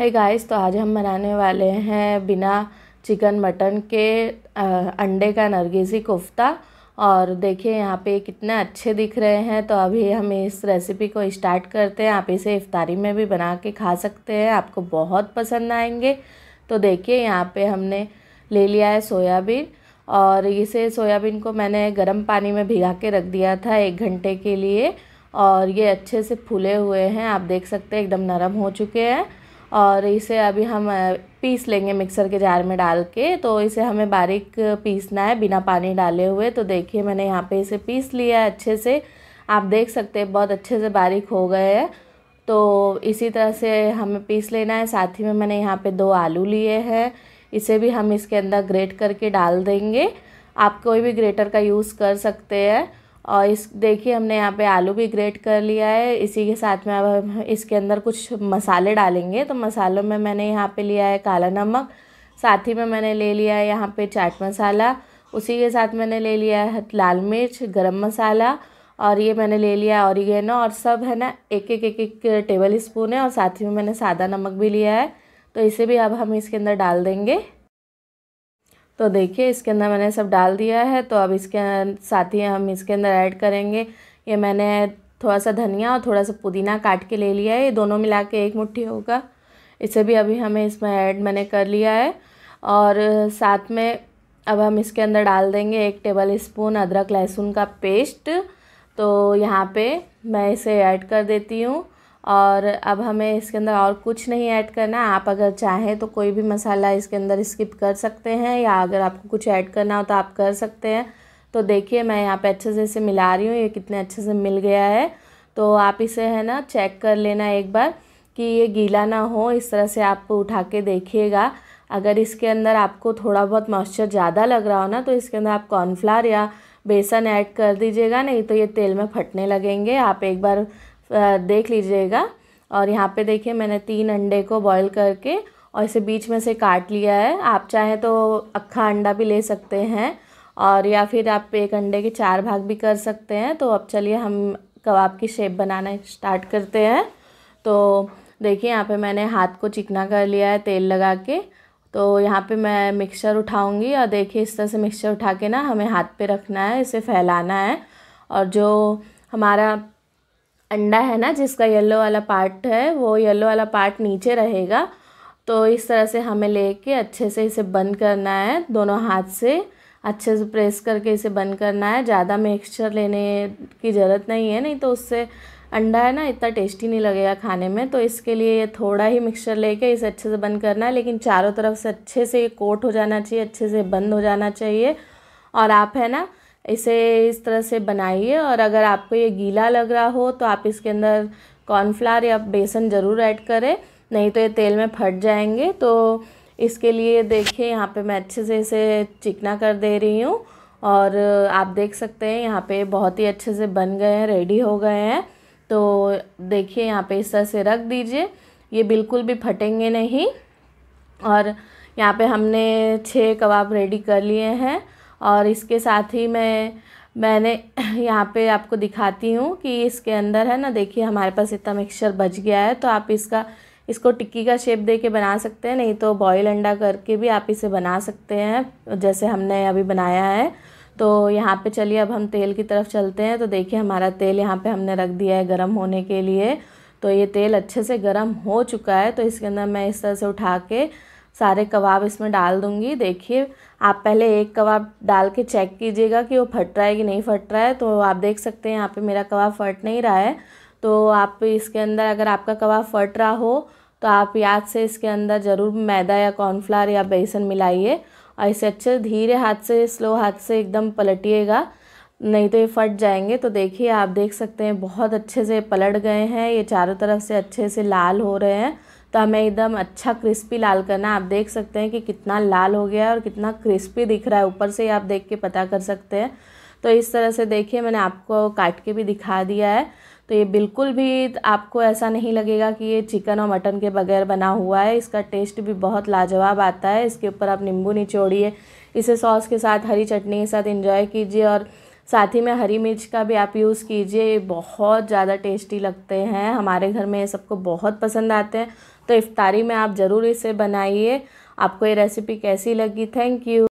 है hey guys तो आज हम बनाने वाले हैं बिना चिकन मटन के अंडे का नरगेजी कोफ्ता और देखिए यहाँ पे कितने अच्छे दिख रहे हैं तो अभी हम इस रेसिपी को स्टार्ट करते हैं आप इसे इफ्तारी में भी बना के खा सकते हैं आपको बहुत पसंद आएंगे तो देखिए यहाँ पे हमने ले लिया है सोयाबीन और इसे सोयाबीन को मैंने गर्म पानी में भिगा के रख दिया था एक घंटे के लिए और ये अच्छे से फूले हुए हैं आप देख सकते हैं एकदम नरम हो चुके हैं और इसे अभी हम पीस लेंगे मिक्सर के जार में डाल के तो इसे हमें बारीक पीसना है बिना पानी डाले हुए तो देखिए मैंने यहाँ पे इसे पीस लिया है अच्छे से आप देख सकते हैं बहुत अच्छे से बारीक हो गए हैं तो इसी तरह से हमें पीस लेना है साथ ही में मैंने यहाँ पे दो आलू लिए हैं इसे भी हम इसके अंदर ग्रेट करके डाल देंगे आप कोई भी ग्रेटर का यूज़ कर सकते हैं और इस देखिए हमने यहाँ पे आलू भी ग्रेट कर लिया है इसी के साथ में अब हम इसके अंदर कुछ मसाले डालेंगे तो मसालों में मैंने यहाँ पे लिया है काला नमक साथ ही में मैंने ले लिया है यहाँ पे चाट मसाला उसी के साथ मैंने ले लिया है लाल मिर्च गरम मसाला और ये मैंने ले लिया है ऑरिगेनो और सब है ना एक एक एक एक टेबल स्पून है और साथ ही में मैंने सादा नमक भी लिया है तो इसे भी अब हम इसके अंदर डाल देंगे तो देखिए इसके अंदर मैंने सब डाल दिया है तो अब इसके अं, साथ ही हम इसके अंदर ऐड करेंगे ये मैंने थोड़ा सा धनिया और थोड़ा सा पुदीना काट के ले लिया है ये दोनों मिला के एक मुट्ठी होगा इसे भी अभी हमें इसमें ऐड मैंने कर लिया है और साथ में अब हम इसके अंदर डाल देंगे एक टेबल स्पून अदरक लहसुन का पेस्ट तो यहाँ पे मैं इसे ऐड कर देती हूँ और अब हमें इसके अंदर और कुछ नहीं ऐड करना आप अगर चाहें तो कोई भी मसाला इसके अंदर स्किप कर सकते हैं या अगर आपको कुछ ऐड करना हो तो आप कर सकते हैं तो देखिए मैं यहाँ पे अच्छे से इसे मिला रही हूँ ये कितने अच्छे से मिल गया है तो आप इसे है ना चेक कर लेना एक बार कि ये गीला ना हो इस तरह से आप उठा के देखिएगा अगर इसके अंदर आपको थोड़ा बहुत मॉइस्चर ज़्यादा लग रहा हो ना तो इसके अंदर आप कॉर्नफ्लावर या बेसन ऐड कर दीजिएगा नहीं तो ये तेल में फटने लगेंगे आप एक बार देख लीजिएगा और यहाँ पे देखिए मैंने तीन अंडे को बॉईल करके और इसे बीच में से काट लिया है आप चाहें तो अक्खा अंडा भी ले सकते हैं और या फिर आप एक अंडे के चार भाग भी कर सकते हैं तो अब चलिए हम कबाब की शेप बनाना स्टार्ट करते हैं तो देखिए यहाँ पे मैंने हाथ को चिकना कर लिया है तेल लगा के तो यहाँ पे मैं मिक्सचर उठाऊंगी और देखिए इस तरह से मिक्सचर उठा के ना हमें हाथ पे रखना है इसे फैलाना है और जो हमारा अंडा है ना जिसका येलो वाला पार्ट है वो येलो वाला पार्ट नीचे रहेगा तो इस तरह से हमें लेके अच्छे से इसे बंद करना है दोनों हाथ से अच्छे से प्रेस करके इसे बंद करना है ज़्यादा मिक्सचर लेने की ज़रूरत नहीं है नहीं तो उससे अंडा है ना इतना टेस्टी नहीं लगेगा खाने में तो इसके लिए ये थोड़ा ही मिक्सचर लेके इसे अच्छे से बंद करना है लेकिन चारों तरफ से अच्छे से ये कोट हो जाना चाहिए अच्छे से बंद हो जाना चाहिए और आप है ना इसे इस तरह से बनाइए और अगर आपको ये गीला लग रहा हो तो आप इसके अंदर कॉर्नफ्लावर या बेसन ज़रूर ऐड करें नहीं तो ये तेल में फट जाएंगे तो इसके लिए देखिए यहाँ पे मैं अच्छे से इसे चिकना कर दे रही हूँ और आप देख सकते हैं यहाँ पे बहुत ही अच्छे से बन गए हैं रेडी हो गए हैं तो देखिए यहाँ पे इस तरह से रख दीजिए ये बिल्कुल भी फटेंगे नहीं और यहाँ पे हमने छः कबाब रेडी कर लिए हैं और इसके साथ ही मैं मैंने यहाँ पे आपको दिखाती हूँ कि इसके अंदर है ना देखिए हमारे पास इतना मिक्सचर बच गया है तो आप इसका इसको टिक्की का शेप दे के बना सकते हैं नहीं तो बॉयल अंडा करके भी आप इसे बना सकते हैं जैसे हमने अभी बनाया है तो यहाँ पे चलिए अब हम तेल की तरफ चलते हैं तो देखिए हमारा तेल यहाँ पे हमने रख दिया है गर्म होने के लिए तो ये तेल अच्छे से गर्म हो चुका है तो इसके अंदर मैं इस तरह से उठा के सारे कबाब इसमें डाल दूंगी देखिए आप पहले एक कबाब डाल के चेक कीजिएगा कि वो फट रहा है कि नहीं फट रहा है तो आप देख सकते हैं यहाँ पे मेरा कबाब फट नहीं रहा है तो आप इसके अंदर अगर आपका कबाब फट रहा हो तो आप याद से इसके अंदर ज़रूर मैदा या कॉर्नफ्लावर या बेसन मिलाइए और इसे अच्छे धीरे हाथ से स्लो हाथ से एकदम पलटिएगा नहीं तो ये फट जाएंगे तो देखिए आप देख सकते हैं बहुत अच्छे से पलट गए हैं ये चारों तरफ से अच्छे से लाल हो रहे हैं तो हमें एकदम अच्छा क्रिस्पी लाल करना आप देख सकते हैं कि कितना लाल हो गया है और कितना क्रिस्पी दिख रहा है ऊपर से ही आप देख के पता कर सकते हैं तो इस तरह से देखिए मैंने आपको काट के भी दिखा दिया है तो ये बिल्कुल भी आपको ऐसा नहीं लगेगा कि ये चिकन और मटन के बगैर बना हुआ है इसका टेस्ट भी बहुत लाजवाब आता है इसके ऊपर आप नींबू निचोड़िए इसे सॉस के साथ हरी चटनी के साथ इंजॉय कीजिए और साथ ही में हरी मिर्च का भी आप यूज़ कीजिए बहुत ज़्यादा टेस्टी लगते हैं हमारे घर में ये सबको बहुत पसंद आते हैं तो इफ़ारी में आप ज़रूर इसे बनाइए आपको ये रेसिपी कैसी लगी थैंक यू